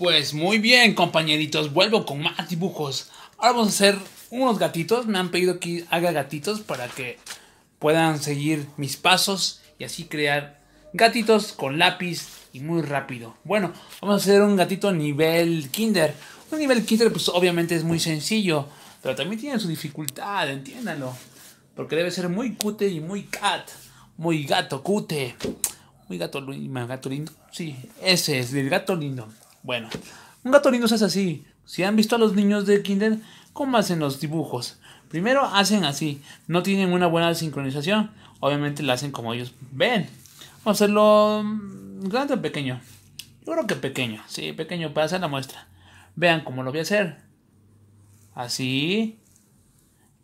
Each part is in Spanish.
Pues muy bien, compañeritos, vuelvo con más dibujos. Ahora vamos a hacer unos gatitos. Me han pedido que haga gatitos para que puedan seguir mis pasos y así crear gatitos con lápiz y muy rápido. Bueno, vamos a hacer un gatito nivel kinder. Un nivel kinder pues obviamente es muy sencillo, pero también tiene su dificultad, entiéndalo Porque debe ser muy cute y muy cat. Muy gato cute. Muy gato, gato lindo. Sí, ese es el gato lindo. Bueno, un se es así. Si han visto a los niños de Kinder, ¿cómo hacen los dibujos? Primero hacen así, no tienen una buena sincronización. Obviamente la hacen como ellos ven. Vamos a hacerlo mm, grande o pequeño. Yo creo que pequeño, sí, pequeño para hacer la muestra. Vean cómo lo voy a hacer. Así.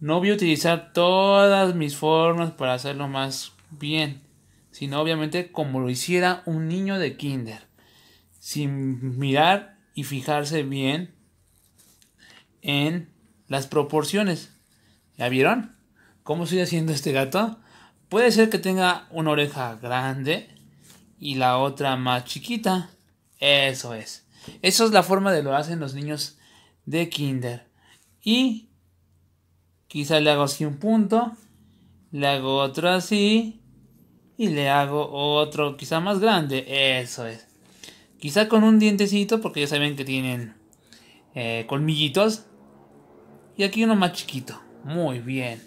No voy a utilizar todas mis formas para hacerlo más bien, sino obviamente como lo hiciera un niño de kinder sin mirar y fijarse bien en las proporciones. ¿Ya vieron? ¿Cómo estoy haciendo este gato? Puede ser que tenga una oreja grande y la otra más chiquita. Eso es. Eso es la forma de lo hacen los niños de kinder. Y quizá le hago así un punto, le hago otro así y le hago otro quizá más grande. Eso es. Quizá con un dientecito, porque ya saben que tienen eh, colmillitos. Y aquí uno más chiquito. Muy bien.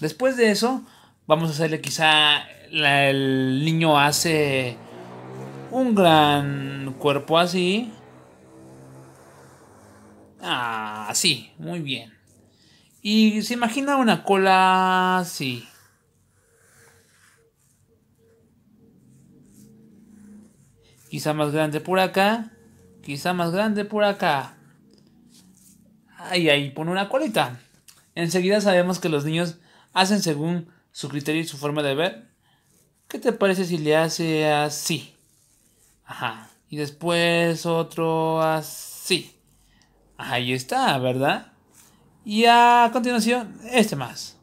Después de eso, vamos a hacerle quizá el niño hace un gran cuerpo así. Así, ah, muy bien. Y se imagina una cola así. Quizá más grande por acá. Quizá más grande por acá. Ahí, ahí, pone una colita. Enseguida sabemos que los niños hacen según su criterio y su forma de ver. ¿Qué te parece si le hace así? Ajá. Y después otro así. Ahí está, ¿verdad? Y a continuación, este más.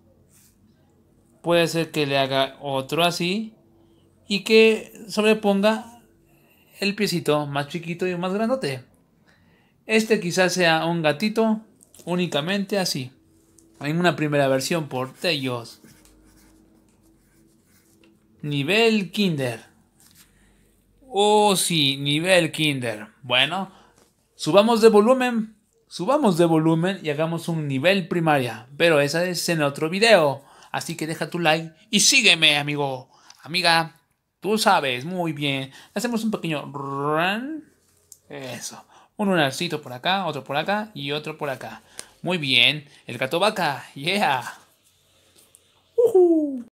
Puede ser que le haga otro así y que sobreponga el piecito más chiquito y más grandote. Este quizás sea un gatito únicamente así, en una primera versión por Tellos. Nivel Kinder. Oh sí, nivel Kinder. Bueno, subamos de volumen, subamos de volumen y hagamos un nivel primaria, pero esa es en otro video. Así que deja tu like y sígueme, amigo, amiga. Tú sabes, muy bien. Hacemos un pequeño run. Eso. Un lunarcito por acá, otro por acá y otro por acá. Muy bien. El gato vaca. Yeah.